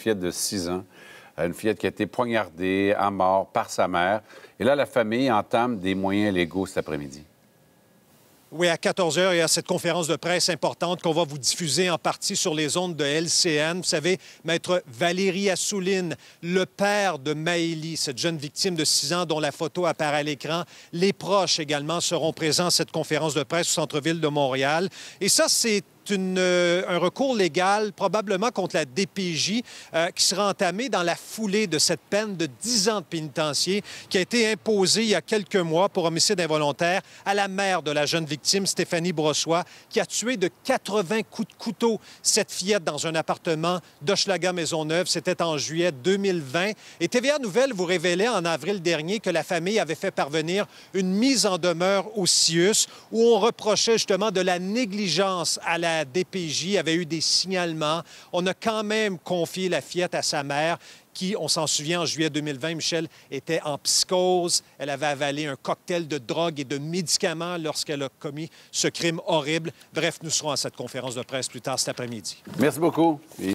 fillette de 6 ans, euh, une fillette qui a été poignardée à mort par sa mère. Et là, la famille entame des moyens légaux cet après-midi. Oui, à 14 heures, il y a cette conférence de presse importante qu'on va vous diffuser en partie sur les ondes de LCN. Vous savez, maître Valérie Assouline, le père de Maëlie, cette jeune victime de 6 ans dont la photo apparaît à l'écran. Les proches également seront présents à cette conférence de presse au centre-ville de Montréal. Et ça, c'est une, euh, un recours légal, probablement contre la DPJ, euh, qui sera entamé dans la foulée de cette peine de 10 ans de pénitencier qui a été imposée il y a quelques mois pour homicide involontaire à la mère de la jeune victime, Stéphanie Brossois, qui a tué de 80 coups de couteau cette fillette dans un appartement d'Hochelaga-Maisonneuve. C'était en juillet 2020. Et TVA Nouvelle vous révélait en avril dernier que la famille avait fait parvenir une mise en demeure au CIUS où on reprochait justement de la négligence à la la DPJ avait eu des signalements. On a quand même confié la fiette à sa mère qui, on s'en souvient, en juillet 2020, Michel était en psychose. Elle avait avalé un cocktail de drogue et de médicaments lorsqu'elle a commis ce crime horrible. Bref, nous serons à cette conférence de presse plus tard cet après-midi. Merci beaucoup.